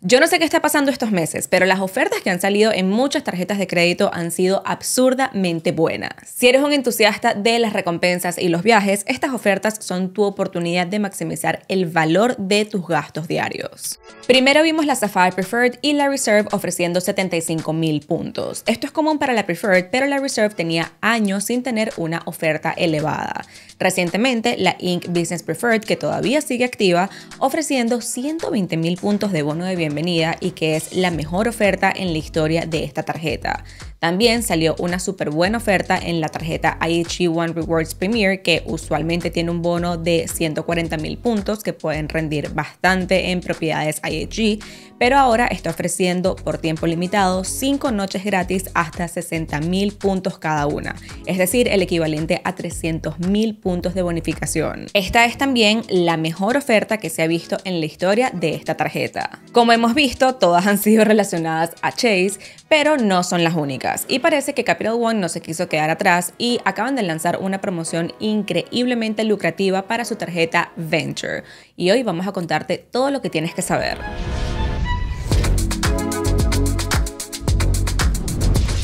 Yo no sé qué está pasando estos meses, pero las ofertas que han salido en muchas tarjetas de crédito han sido absurdamente buenas. Si eres un entusiasta de las recompensas y los viajes, estas ofertas son tu oportunidad de maximizar el valor de tus gastos diarios. Primero vimos la Sapphire Preferred y la Reserve ofreciendo 75 mil puntos. Esto es común para la Preferred, pero la Reserve tenía años sin tener una oferta elevada. Recientemente, la Inc. Business Preferred, que todavía sigue activa, ofreciendo 120 mil puntos de bono de bienestar bienvenida y que es la mejor oferta en la historia de esta tarjeta. También salió una súper buena oferta en la tarjeta IHG e One Rewards Premier que usualmente tiene un bono de 140 mil puntos que pueden rendir bastante en propiedades IHG, e, pero ahora está ofreciendo por tiempo limitado 5 noches gratis hasta 60 mil puntos cada una, es decir, el equivalente a 300 mil puntos de bonificación. Esta es también la mejor oferta que se ha visto en la historia de esta tarjeta. Como hemos visto, todas han sido relacionadas a Chase, pero no son las únicas. Y parece que Capital One no se quiso quedar atrás y acaban de lanzar una promoción increíblemente lucrativa para su tarjeta Venture. Y hoy vamos a contarte todo lo que tienes que saber.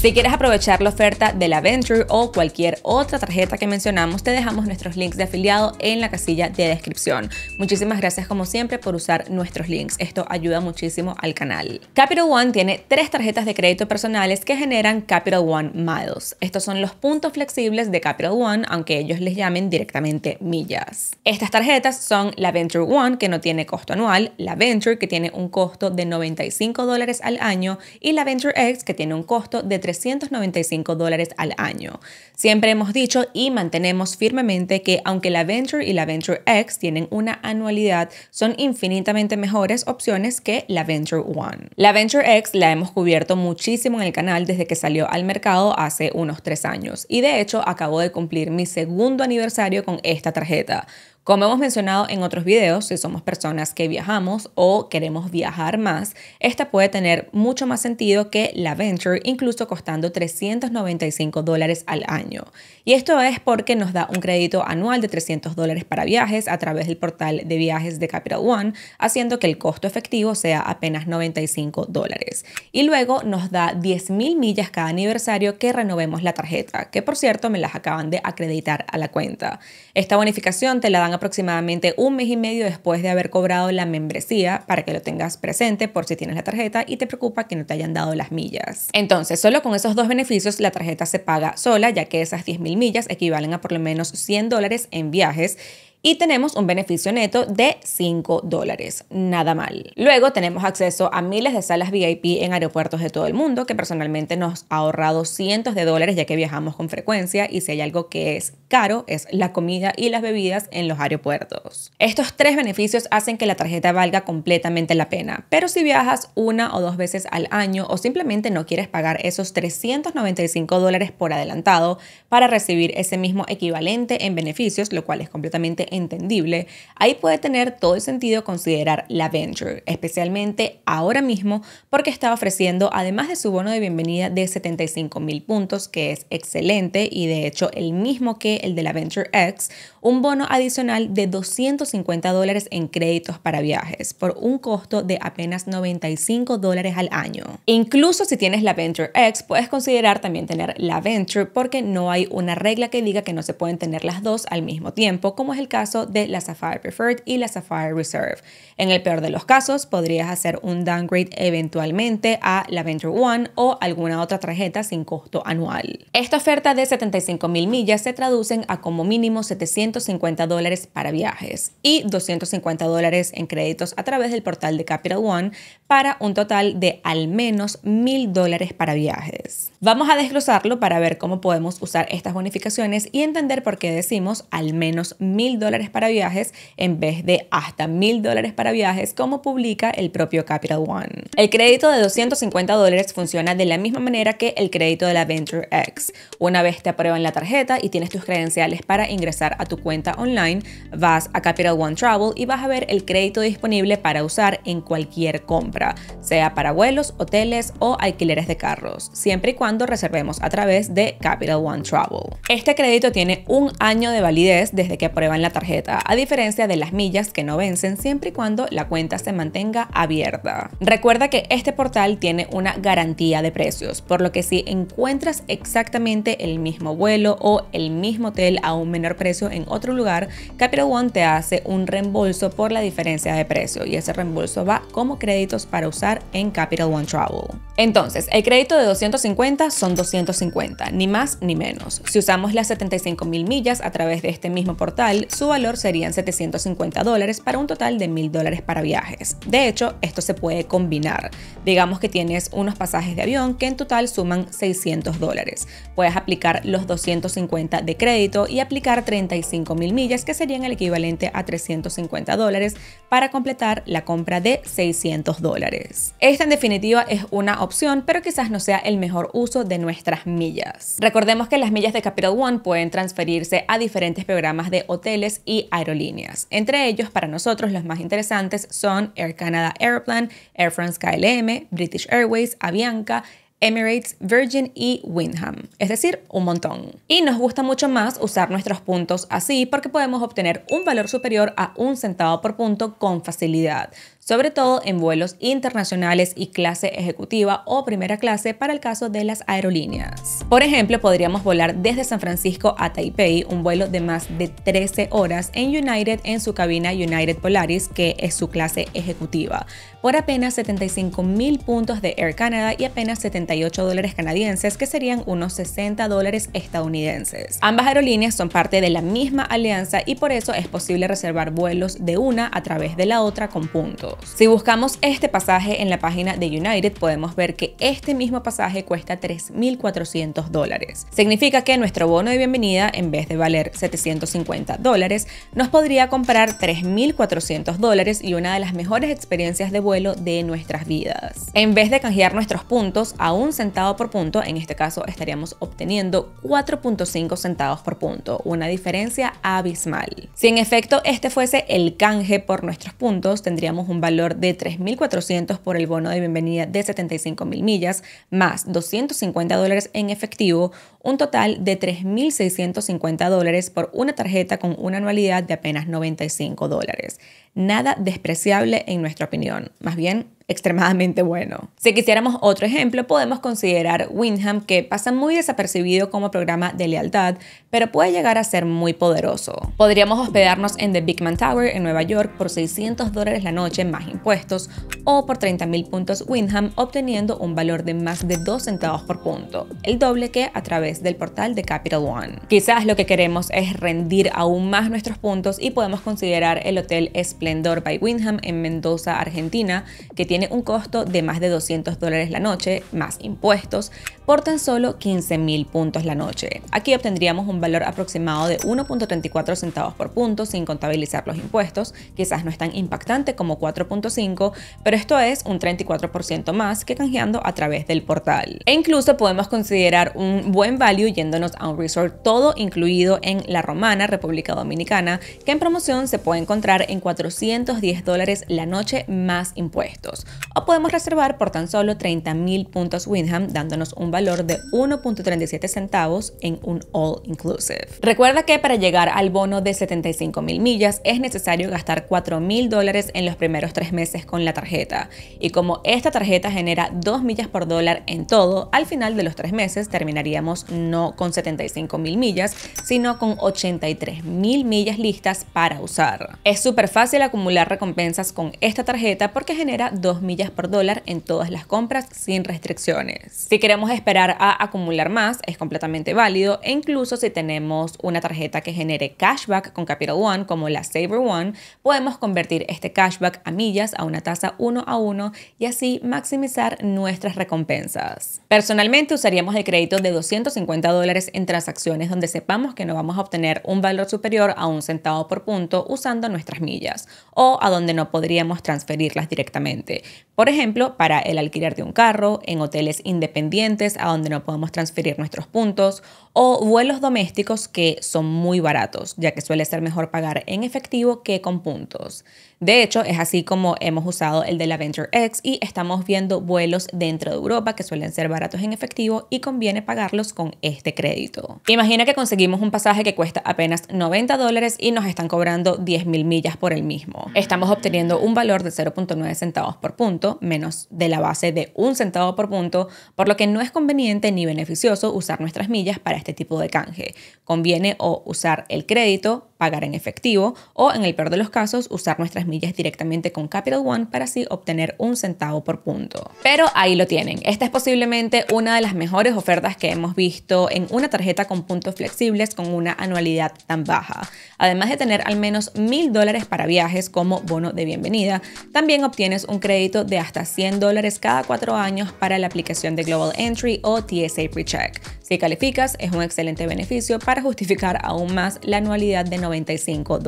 Si quieres aprovechar la oferta de la Venture o cualquier otra tarjeta que mencionamos, te dejamos nuestros links de afiliado en la casilla de descripción. Muchísimas gracias como siempre por usar nuestros links. Esto ayuda muchísimo al canal. Capital One tiene tres tarjetas de crédito personales que generan Capital One Miles. Estos son los puntos flexibles de Capital One, aunque ellos les llamen directamente millas. Estas tarjetas son la Venture One, que no tiene costo anual, la Venture, que tiene un costo de 95 dólares al año, y la Venture X, que tiene un costo de 395 dólares al año. Siempre hemos dicho y mantenemos firmemente que aunque la Venture y la Venture X tienen una anualidad, son infinitamente mejores opciones que la Venture One. La Venture X la hemos cubierto muchísimo en el canal desde que salió al mercado hace unos tres años y de hecho acabo de cumplir mi segundo aniversario con esta tarjeta. Como hemos mencionado en otros videos, si somos personas que viajamos o queremos viajar más, esta puede tener mucho más sentido que la Venture, incluso costando 395 dólares al año. Y esto es porque nos da un crédito anual de 300 dólares para viajes a través del portal de viajes de Capital One, haciendo que el costo efectivo sea apenas 95 dólares. Y luego nos da 10.000 millas cada aniversario que renovemos la tarjeta, que por cierto me las acaban de acreditar a la cuenta. Esta bonificación te la dan a aproximadamente un mes y medio después de haber cobrado la membresía para que lo tengas presente por si tienes la tarjeta y te preocupa que no te hayan dado las millas. Entonces, solo con esos dos beneficios la tarjeta se paga sola, ya que esas 10.000 millas equivalen a por lo menos 100 dólares en viajes y tenemos un beneficio neto de 5 dólares, nada mal. Luego tenemos acceso a miles de salas VIP en aeropuertos de todo el mundo, que personalmente nos ha ahorrado cientos de dólares ya que viajamos con frecuencia y si hay algo que es caro es la comida y las bebidas en los aeropuertos. Estos tres beneficios hacen que la tarjeta valga completamente la pena, pero si viajas una o dos veces al año o simplemente no quieres pagar esos 395 dólares por adelantado para recibir ese mismo equivalente en beneficios, lo cual es completamente entendible, ahí puede tener todo el sentido considerar la venture, especialmente ahora mismo porque está ofreciendo, además de su bono de bienvenida de 75 mil puntos, que es excelente y de hecho el mismo que el de la Venture X, un bono adicional de 250 dólares en créditos para viajes por un costo de apenas 95 dólares al año. Incluso si tienes la Venture X, puedes considerar también tener la Venture porque no hay una regla que diga que no se pueden tener las dos al mismo tiempo, como es el caso caso de la Sapphire Preferred y la Sapphire Reserve. En el peor de los casos, podrías hacer un downgrade eventualmente a la Venture One o alguna otra tarjeta sin costo anual. Esta oferta de 75 mil millas se traducen a como mínimo 750 dólares para viajes y 250 dólares en créditos a través del portal de Capital One para un total de al menos 1.000 dólares para viajes. Vamos a desglosarlo para ver cómo podemos usar estas bonificaciones y entender por qué decimos al menos 1.000 para viajes en vez de hasta mil dólares para viajes como publica el propio Capital One. El crédito de 250 dólares funciona de la misma manera que el crédito de la Venture X. Una vez te aprueban la tarjeta y tienes tus credenciales para ingresar a tu cuenta online, vas a Capital One Travel y vas a ver el crédito disponible para usar en cualquier compra, sea para vuelos, hoteles o alquileres de carros, siempre y cuando reservemos a través de Capital One Travel. Este crédito tiene un año de validez desde que aprueban la tarjeta a diferencia de las millas que no vencen siempre y cuando la cuenta se mantenga abierta. Recuerda que este portal tiene una garantía de precios, por lo que si encuentras exactamente el mismo vuelo o el mismo hotel a un menor precio en otro lugar, Capital One te hace un reembolso por la diferencia de precio y ese reembolso va como créditos para usar en Capital One Travel. Entonces, el crédito de 250 son 250, ni más ni menos. Si usamos las 75 mil millas a través de este mismo portal, su valor serían 750 dólares para un total de 1000 dólares para viajes. De hecho, esto se puede combinar. Digamos que tienes unos pasajes de avión que en total suman 600 dólares. Puedes aplicar los 250 de crédito y aplicar 35.000 millas que serían el equivalente a 350 dólares para completar la compra de 600 dólares. Esta en definitiva es una opción, pero quizás no sea el mejor uso de nuestras millas. Recordemos que las millas de Capital One pueden transferirse a diferentes programas de hoteles y aerolíneas. Entre ellos, para nosotros, los más interesantes son Air Canada Airplan, Air France KLM, British Airways, Avianca, Emirates, Virgin y Windham, es decir, un montón. Y nos gusta mucho más usar nuestros puntos así porque podemos obtener un valor superior a un centavo por punto con facilidad sobre todo en vuelos internacionales y clase ejecutiva o primera clase para el caso de las aerolíneas. Por ejemplo, podríamos volar desde San Francisco a Taipei, un vuelo de más de 13 horas en United en su cabina United Polaris, que es su clase ejecutiva, por apenas 75 mil puntos de Air Canada y apenas 78 dólares canadienses, que serían unos 60 dólares estadounidenses. Ambas aerolíneas son parte de la misma alianza y por eso es posible reservar vuelos de una a través de la otra con puntos. Si buscamos este pasaje en la página de United, podemos ver que este mismo pasaje cuesta 3.400 dólares. Significa que nuestro bono de bienvenida, en vez de valer 750 dólares, nos podría comprar 3.400 dólares y una de las mejores experiencias de vuelo de nuestras vidas. En vez de canjear nuestros puntos a un centavo por punto, en este caso estaríamos obteniendo 4.5 centavos por punto, una diferencia abismal. Si en efecto este fuese el canje por nuestros puntos, tendríamos un valor valor de 3.400 por el bono de bienvenida de 75.000 millas, más 250 dólares en efectivo, un total de 3.650 dólares por una tarjeta con una anualidad de apenas 95 dólares. Nada despreciable en nuestra opinión, más bien extremadamente bueno. Si quisiéramos otro ejemplo, podemos considerar Windham, que pasa muy desapercibido como programa de lealtad, pero puede llegar a ser muy poderoso. Podríamos hospedarnos en The Big Man Tower en Nueva York por 600 dólares la noche más impuestos o por 30.000 puntos Windham obteniendo un valor de más de 2 centavos por punto, el doble que a través del portal de Capital One. Quizás lo que queremos es rendir aún más nuestros puntos y podemos considerar el hotel Splendor by Windham en Mendoza, Argentina, que tiene tiene un costo de más de 200 dólares la noche, más impuestos, por tan solo 15.000 puntos la noche. Aquí obtendríamos un valor aproximado de 1.34 centavos por punto sin contabilizar los impuestos, quizás no es tan impactante como 4.5, pero esto es un 34% más que canjeando a través del portal. E incluso podemos considerar un buen value yéndonos a un resort todo incluido en La Romana, República Dominicana, que en promoción se puede encontrar en 410 dólares la noche más impuestos. O podemos reservar por tan solo 30.000 puntos Windham dándonos un valor valor de 1.37 centavos en un all inclusive. Recuerda que para llegar al bono de 75 mil millas es necesario gastar 4 mil dólares en los primeros tres meses con la tarjeta. Y como esta tarjeta genera 2 millas por dólar en todo, al final de los tres meses terminaríamos no con 75 mil millas, sino con 83 mil millas listas para usar. Es súper fácil acumular recompensas con esta tarjeta porque genera 2 millas por dólar en todas las compras sin restricciones. Si queremos esperar esperar a acumular más es completamente válido e incluso si tenemos una tarjeta que genere cashback con Capital One como la Saver One, podemos convertir este cashback a millas a una tasa 1 a 1 y así maximizar nuestras recompensas. Personalmente usaríamos el crédito de 250 dólares en transacciones donde sepamos que no vamos a obtener un valor superior a un centavo por punto usando nuestras millas o a donde no podríamos transferirlas directamente. Por ejemplo, para el alquiler de un carro, en hoteles independientes, a donde no podemos transferir nuestros puntos o vuelos domésticos que son muy baratos, ya que suele ser mejor pagar en efectivo que con puntos. De hecho, es así como hemos usado el de la Venture X y estamos viendo vuelos dentro de Europa que suelen ser baratos en efectivo y conviene pagarlos con este crédito. Imagina que conseguimos un pasaje que cuesta apenas 90 dólares y nos están cobrando 10.000 millas por el mismo. Estamos obteniendo un valor de 0.9 centavos por punto, menos de la base de 1 centavo por punto, por lo que no es conveniente ni beneficioso usar nuestras millas para este este tipo de canje. Conviene o usar el crédito pagar en efectivo o, en el peor de los casos, usar nuestras millas directamente con Capital One para así obtener un centavo por punto. Pero ahí lo tienen. Esta es posiblemente una de las mejores ofertas que hemos visto en una tarjeta con puntos flexibles con una anualidad tan baja. Además de tener al menos mil dólares para viajes como bono de bienvenida, también obtienes un crédito de hasta 100 dólares cada cuatro años para la aplicación de Global Entry o TSA Precheck. Si calificas, es un excelente beneficio para justificar aún más la anualidad de no 95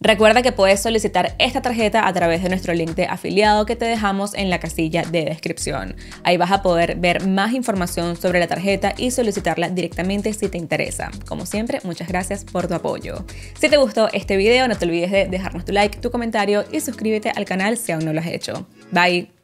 Recuerda que puedes solicitar esta tarjeta a través de nuestro link de afiliado que te dejamos en la casilla de descripción. Ahí vas a poder ver más información sobre la tarjeta y solicitarla directamente si te interesa. Como siempre, muchas gracias por tu apoyo. Si te gustó este video, no te olvides de dejarnos tu like, tu comentario y suscríbete al canal si aún no lo has hecho. Bye.